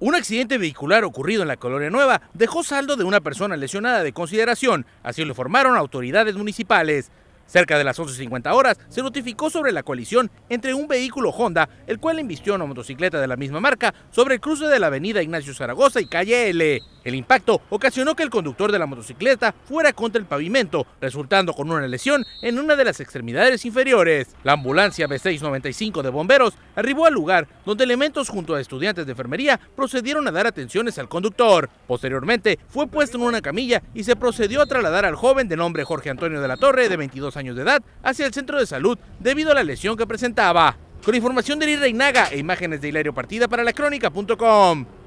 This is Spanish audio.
Un accidente vehicular ocurrido en la Colonia Nueva dejó saldo de una persona lesionada de consideración, así lo informaron autoridades municipales. Cerca de las 11.50 horas se notificó sobre la colisión entre un vehículo Honda, el cual embistió una motocicleta de la misma marca, sobre el cruce de la avenida Ignacio Zaragoza y calle L. El impacto ocasionó que el conductor de la motocicleta fuera contra el pavimento, resultando con una lesión en una de las extremidades inferiores. La ambulancia B695 de bomberos arribó al lugar donde elementos junto a estudiantes de enfermería procedieron a dar atenciones al conductor. Posteriormente fue puesto en una camilla y se procedió a trasladar al joven de nombre Jorge Antonio de la Torre, de 22 años de edad, hacia el centro de salud debido a la lesión que presentaba. Con información de Lir Reinaga e imágenes de Hilario Partida para La Crónica.com.